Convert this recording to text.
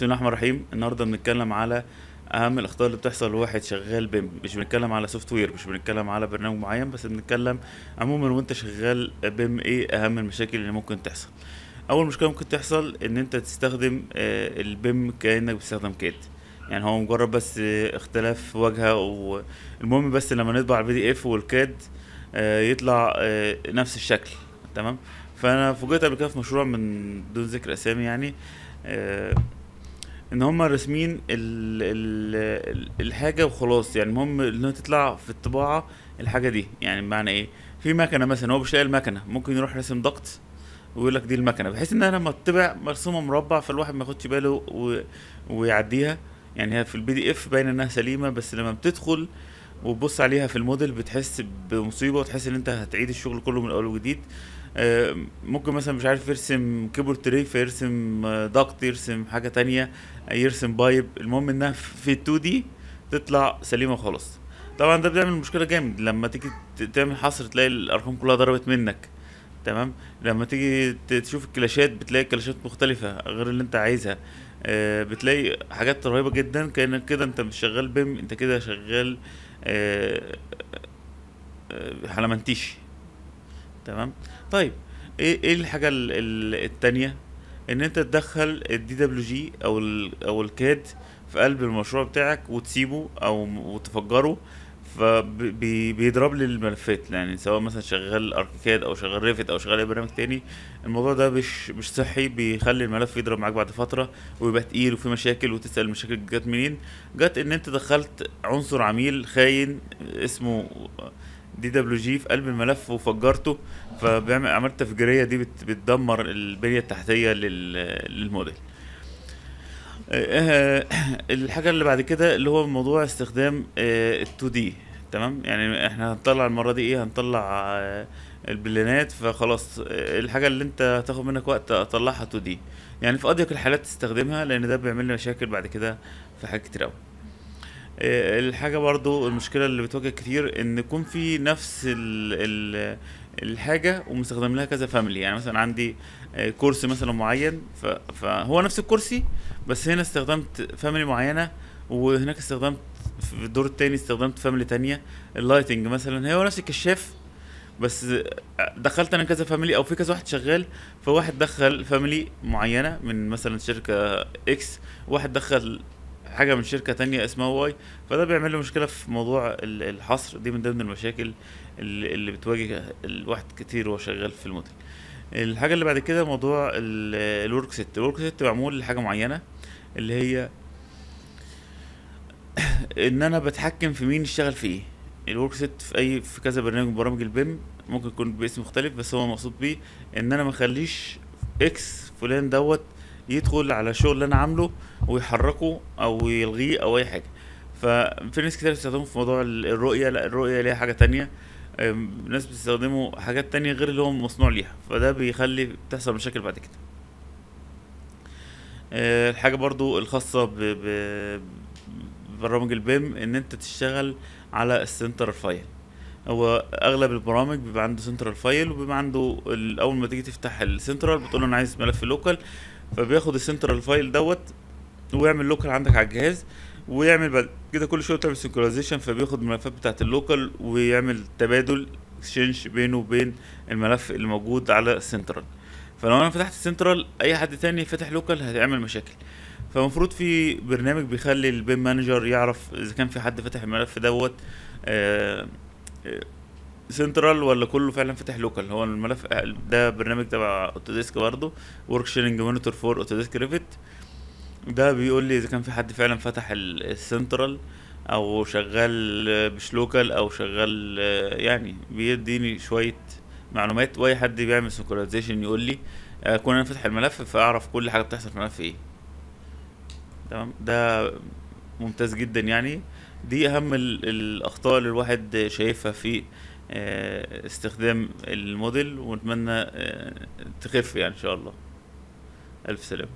بسم الله الرحمن الرحيم النهارده بنتكلم على اهم الاخطاء اللي بتحصل لواحد شغال بيم مش بنتكلم على سوفت وير مش بنتكلم على برنامج معين بس بنتكلم عموما وانت شغال بيم ايه اهم المشاكل اللي ممكن تحصل اول مشكله ممكن تحصل ان انت تستخدم آه، البيم كانك بتستخدم كات يعني هو مجرد بس آه، اختلاف واجهه والمهم بس لما نطبع البي دي اف والكاد آه، يطلع نفس الشكل تمام فانا فوجئت قبل كده في مشروع من دون ذكر اسامي يعني ان هم راسمين الحاجه وخلاص يعني المهم هي تطلع في الطباعه الحاجه دي يعني بمعنى ايه في مكنه مثلا هو مش لاقي المكنه ممكن يروح راسم ضغط ويقول لك دي المكنه بحيث انها لما تطبع مرسومه مربع فالواحد ما ياخدش باله و... ويعديها يعني هي في البي دي اف باينه انها سليمه بس لما بتدخل وتبص عليها في الموديل بتحس بمصيبه وتحس ان انت هتعيد الشغل كله من اول وجديد آه، ممكن مثلا مش عارف يرسم كيبورد تري فيرسم ضغط آه، يرسم حاجه تانية يرسم بايب المهم انها في 2 دي تطلع سليمه خالص طبعا ده بيعمل مشكله جامد لما تيجي تعمل حصر تلاقي الارقام كلها ضربت منك تمام لما تيجي تشوف الكلاشات بتلاقي كلاشات مختلفه غير اللي انت عايزها آه، بتلاقي حاجات رهيبه جدا كانك كده انت مش شغال بيم انت كده شغال حلمنتيشي تمام طيب ايه ايه الحاجه الثانيه ان انت تدخل الدي دبليو جي او الـ او الكاد في قلب المشروع بتاعك وتسيبه او وتفجره فبيضرب لي الملفات يعني سواء مثلا شغال اركيكاد او شغال ريفت او شغال اي برنامج تاني الموضوع ده مش مش صحي بيخلي الملف يضرب معاك بعد فتره ويبقى تقيل وفي مشاكل وتسال المشاكل جت منين جت ان انت دخلت عنصر عميل خاين اسمه دي دبليو جي في قلب الملف وفجرته فبيعمل اعمال تفجيريه دي بتدمر البنيه التحتيه للموديل آه، الحاجه اللي بعد كده اللي هو موضوع استخدام آه، ال 2 دي تمام يعني احنا هنطلع المره دي ايه هنطلع آه، البلانات فخلاص الحاجه اللي انت هتاخد منك وقت اطلعها 2 دي يعني في اضيق الحالات تستخدمها لان ده بيعمل لي مشاكل بعد كده في حاجات كتير قوي آه، الحاجه برضو المشكله اللي بتواجه كتير ان يكون في نفس ال الحاجه ومستخدم لها كذا فاميلي يعني مثلا عندي آه، كرسي مثلا معين فهو نفس الكرسي بس هنا استخدمت فاميلي معينه وهناك استخدمت في الدور التاني استخدمت فاميلي تانية اللايتنج مثلا هو نفس الكشاف بس آه، دخلت انا كذا فاميلي او في كذا واحد شغال فواحد دخل فاميلي معينه من مثلا شركه اكس واحد دخل حاجه من شركه تانية اسمها واي فده بيعمل له مشكله في موضوع الحصر دي من ضمن المشاكل اللي بتواجه الواحد كتير وهو شغال في الموديل الحاجه اللي بعد كده موضوع الورك سيت الورك سيت معمول لحاجه معينه اللي هي ان انا بتحكم في مين يشتغل في ايه الورك سيت في اي في كذا برنامج من برامج البيم ممكن يكون باسم مختلف بس هو المقصود بيه ان انا ما اخليش اكس فلان دوت يدخل على الشغل اللي انا عامله ويحركه او يلغيه او اي حاجه ففي ناس كتير بتستخدمه في موضوع الرؤيه لا الرؤيه ليها حاجه تانية ناس بتستخدمه حاجات تانية غير اللي هو مصنوع ليها فده بيخلي تحصل مشاكل بعد كده أه، الحاجه برضو الخاصه ببرامج البيم ان انت تشتغل على السنترال فايل هو اغلب البرامج بيبقى عنده سنترال فايل وبيبقى عنده اول ما تيجي تفتح السنترال بتقول له انا عايز ملف لوكال فبياخد السنترال فايل دوت ويعمل لوكال عندك على الجهاز ويعمل بعد كده كل شويه بتعمل سنكرايزيشن فبياخد الملفات بتاعه اللوكال ويعمل تبادل اكسشينج بينه وبين الملف اللي موجود على السنترال فلو انا فتحت السنترال اي حد تاني فاتح لوكال هتعمل مشاكل فالمفروض في برنامج بيخلي البيم مانجر يعرف اذا كان في حد فاتح الملف دوت آه, آه، سنترال ولا كله فعلا فاتح لوكال هو الملف ده برنامج تبع اوتوديسك برضه ورك شيرنج مونيتور فور اوتوديسك ريفت ده بيقول لي اذا كان في حد فعلا فتح السنترال او شغال مش لوكال او شغال يعني بيديني شويه معلومات واي حد بيعمل سنكرونايزيشن يقول لي اكون انا فاتح الملف فاعرف كل حاجه بتحصل في الملف ايه تمام ده ممتاز جدا يعني دي اهم الاخطاء اللي الواحد شايفها في آه، استخدام الموديل ونتمنى آه، تخف يعني ان شاء الله الف سلامه